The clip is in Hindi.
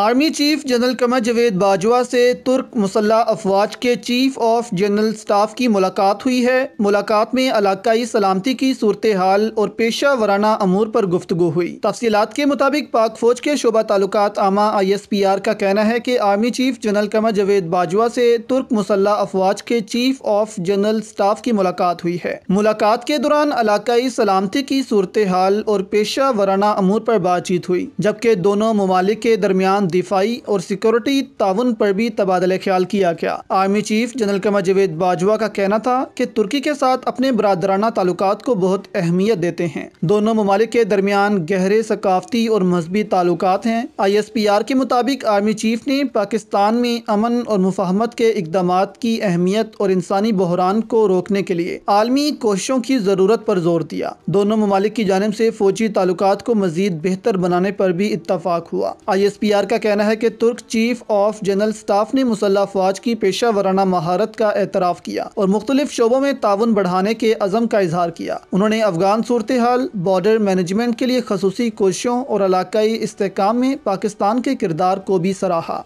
army chief general Qamar Javed Bajwa से तुर्क मुसल्ह अफवाज के चीफ ऑफ जनरल स्टाफ की मुलाकात हुई है मुलाकात में इलाकई सलामती की सूरत हाल और पेशा वराना अमूर पर गुफ्तु हुई तफसीत के मुताबिक पाक फौज के शोबा ताल्लुक आमा आई एस पी आर का कहना है की army chief general Qamar Javed Bajwa से तुर्क मुसल्ह अफवाज के चीफ ऑफ जनरल स्टाफ की मुलाकात हुई है मुलाकात के दौरान इलाकई सलामती की सूरत हाल और पेशा वराना अमूर पर बातचीत हुई जबकि दोनों ममालिक के दरमियान दौरान दिफाई और सिक्योरिटी ताउन पर भी तबादला ख्याल किया गया army chief general Qamar Javed Bajwa का कहना था कि तुर्की के साथ अपने बरदराना ताल्लुक को बहुत अहमियत देते हैं दोनों ममालिक के दरमियान गहरे सकाफती और मजहबी ताल्लुक हैं आई एस पी आर के मुताबिक आर्मी चीफ ने पाकिस्तान में अमन और मुफाहमत के इकदाम की अहमियत और इंसानी बहरान को रोकने के लिए आलमी कोशिशों की ज़रूरत पर जोर दिया दोनों ममालिक की जानब से फौजी ताल्लुक को मजीद बेहतर बनाने पर भी इतफाक हुआ आई एस पी आर का कहना है कि तुर्क चीफ ऑफ जनरल स्टाफ ने मुसल्ह फौज की पेशा वराना महारत का एतराफ़ किया और मुख्तलिफ शोबों में ताउन बढ़ाने के अज़म का इजहार किया उन्होंने अफगान सूरत हाल बॉर्डर मैनेजमेंट के लिए खसूसी कोशिशों और इलाकई इसकाम में पाकिस्तान के किरदार को भी सराहा